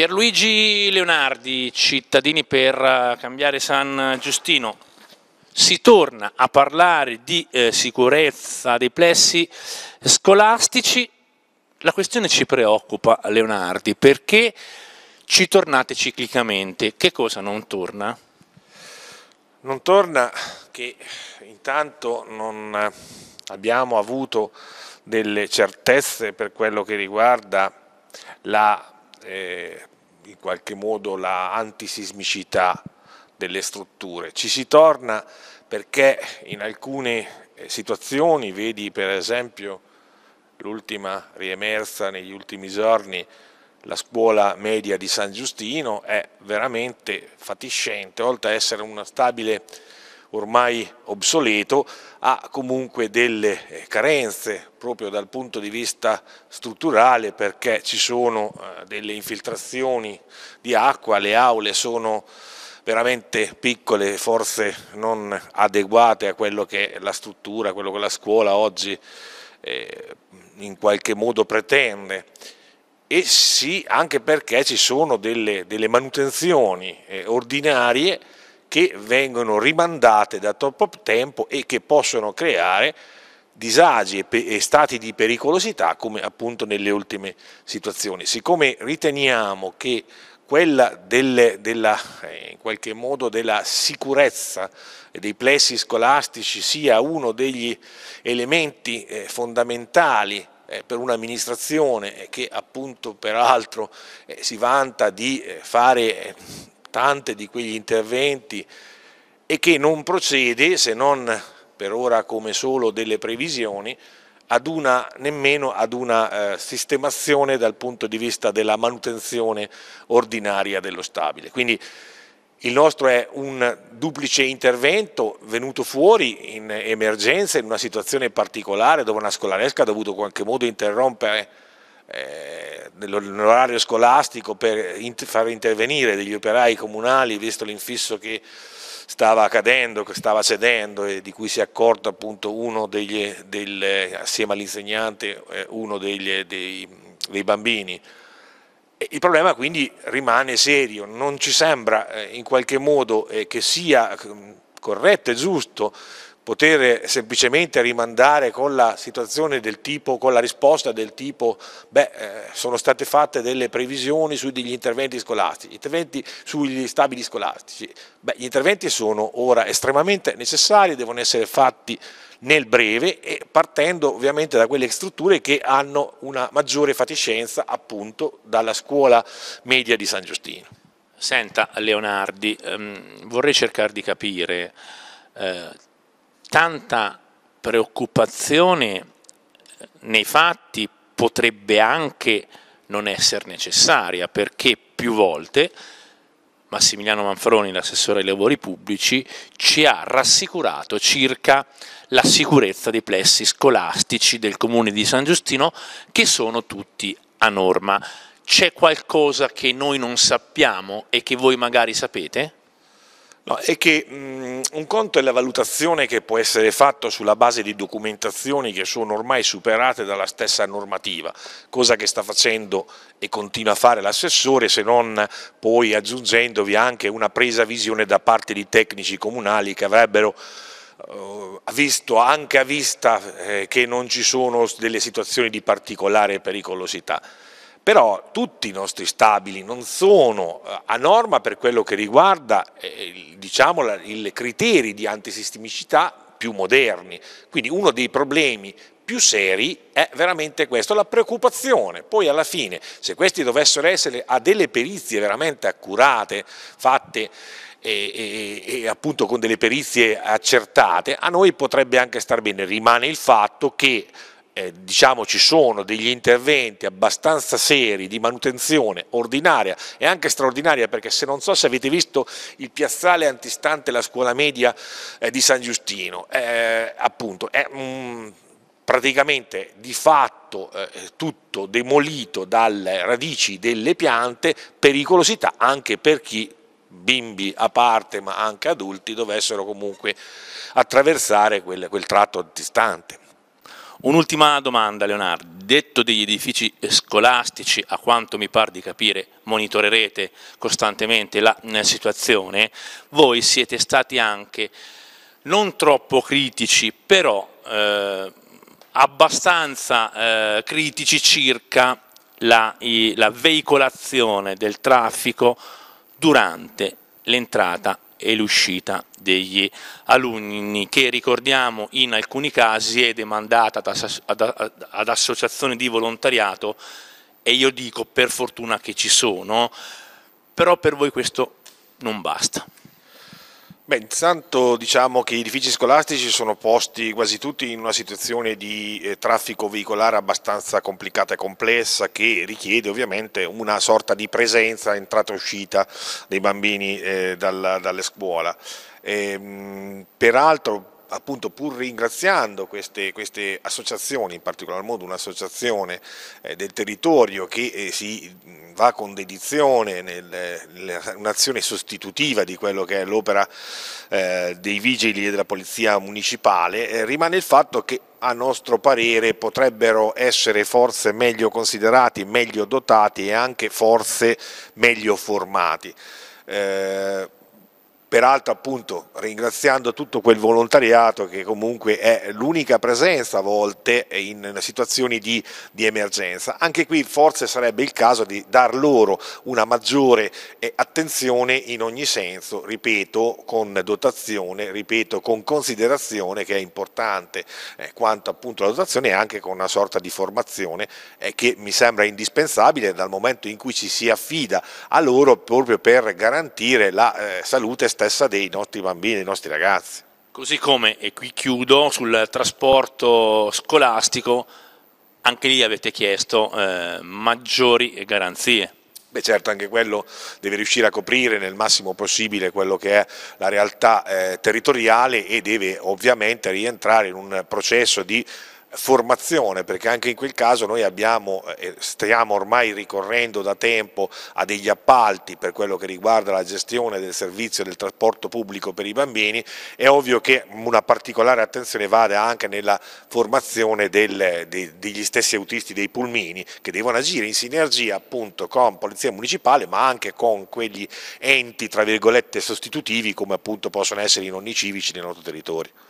Pierluigi Leonardi, cittadini per eh, cambiare San Giustino. Si torna a parlare di eh, sicurezza dei plessi scolastici. La questione ci preoccupa, Leonardi, perché ci tornate ciclicamente. Che cosa non torna? Non torna che intanto non abbiamo avuto delle certezze per quello che riguarda la eh, in qualche modo la antisismicità delle strutture. Ci si torna perché in alcune eh, situazioni, vedi per esempio l'ultima riemersa negli ultimi giorni, la scuola media di San Giustino è veramente fatiscente, oltre ad essere una stabile ormai obsoleto, ha comunque delle eh, carenze proprio dal punto di vista strutturale perché ci sono eh, delle infiltrazioni di acqua, le aule sono veramente piccole, forse non adeguate a quello che è la struttura, quello che la scuola oggi eh, in qualche modo pretende e sì anche perché ci sono delle, delle manutenzioni eh, ordinarie che vengono rimandate da troppo tempo e che possono creare disagi e, stati di pericolosità come appunto nelle ultime situazioni. Siccome riteniamo che quella delle, della, eh, in qualche modo della sicurezza dei plessi scolastici sia uno degli elementi eh, fondamentali eh, per un'amministrazione che appunto peraltro si vanta di fare tante di quegli interventi e che non procede, se non per ora come solo delle previsioni, ad una, nemmeno ad una eh, sistemazione dal punto di vista della manutenzione ordinaria dello stabile. Quindi il nostro è un duplice intervento venuto fuori in emergenza, in una situazione particolare dove una scolaresca ha dovuto in qualche modo interrompere eh, nell'orario scolastico per inter far intervenire degli operai comunali, visto l'infisso che stava accadendo, che stava cedendo e di cui si è accorto appunto uno degli, del, assieme all'insegnante, eh, uno degli, dei, dei bambini. Il problema quindi rimane serio, non ci sembra eh, in qualche modo eh, che sia mm, corretto e giusto poter semplicemente rimandare con la situazione del tipo, con la risposta del tipo, beh, eh, sono state fatte delle previsioni sugli interventi scolastici, interventi sugli stabili scolastici. Beh, gli interventi sono ora estremamente necessari, devono essere fatti nel breve e partendo ovviamente da quelle strutture che hanno una maggiore fatiscenza appunto dalla scuola media di San Giustino. Senta Leonardi, ehm, vorrei cercare di capire Eh, tanta preoccupazione eh, nei fatti potrebbe anche non essere necessaria perché più volte Massimiliano Manfroni, l'assessore ai lavori pubblici, ci ha rassicurato circa la sicurezza dei plessi scolastici del comune di San Giustino che sono tutti a norma. C'è qualcosa che noi non sappiamo e che voi magari sapete? No, è che mh, un conto è la valutazione che può essere fatta sulla base di documentazioni che sono ormai superate dalla stessa normativa, cosa che sta facendo e continua a fare l'assessore se non poi aggiungendovi anche una presa visione da parte di tecnici comunali che avrebbero eh, visto anche a vista eh, che non ci sono delle situazioni di particolare pericolosità. Però tutti i nostri stabili non sono eh, a norma per quello che riguarda diciamo, i criteri di antisistemicità più moderni. Quindi uno dei problemi più seri è veramente questo, la preoccupazione. Poi alla fine, se questi dovessero essere a delle perizie veramente accurate, fatte e, e, e, appunto con delle perizie accertate, a noi potrebbe anche star bene. Rimane il fatto che eh, diciamo ci sono degli interventi abbastanza seri di manutenzione ordinaria e anche straordinaria perché se non so se avete visto il piazzale antistante la scuola media eh, di San Giustino eh, appunto è mh, praticamente di fatto eh, tutto demolito dalle radici delle piante pericolosità anche per chi bimbi a parte ma anche adulti dovessero comunque attraversare quel, quel tratto antistante Un'ultima domanda, Leonardo. Detto degli edifici scolastici, a quanto mi pare di capire, monitorerete costantemente la eh, situazione, voi siete stati anche non troppo critici, però eh, abbastanza eh, critici circa la, i, la veicolazione del traffico durante l'entrata e l'uscita degli alunni che ricordiamo in alcuni casi è demandata ad, associazioni di volontariato e io dico per fortuna che ci sono, però per voi questo non basta. Beh, intanto diciamo che gli edifici scolastici sono posti quasi tutti in una situazione di eh, traffico veicolare abbastanza complicata e complessa che richiede ovviamente una sorta di presenza, entrata e uscita dei bambini eh, dalla, dalle scuole. Ehm, peraltro appunto pur ringraziando queste, queste associazioni, in particolar modo un'associazione eh, del territorio che eh, si va con dedizione nell'azione sostitutiva di quello che è l'opera eh, dei vigili e della polizia municipale, eh, rimane il fatto che a nostro parere potrebbero essere forze meglio considerati, meglio dotati e anche forze meglio formati. Eh, peraltro appunto ringraziando tutto quel volontariato che comunque è l'unica presenza a volte in situazioni di, di, emergenza. Anche qui forse sarebbe il caso di dar loro una maggiore eh, attenzione in ogni senso, ripeto, con dotazione, ripeto, con considerazione che è importante eh, quanto appunto la dotazione e anche con una sorta di formazione eh, che mi sembra indispensabile dal momento in cui ci si affida a loro proprio per garantire la eh, salute esterna stessa dei nostri bambini, dei nostri ragazzi. Così come, e qui chiudo, sul trasporto scolastico, anche lì avete chiesto eh, maggiori garanzie. Beh certo, anche quello deve riuscire a coprire nel massimo possibile quello che è la realtà eh, territoriale e deve ovviamente rientrare in un processo di formazione, perché anche in quel caso noi abbiamo, eh, stiamo ormai ricorrendo da tempo a degli appalti per quello che riguarda la gestione del servizio del trasporto pubblico per i bambini, è ovvio che una particolare attenzione vada anche nella formazione del, de, degli stessi autisti dei pulmini che devono agire in sinergia appunto con Polizia Municipale ma anche con quegli enti tra virgolette sostitutivi come appunto possono essere i nonni civici nel nostro territorio.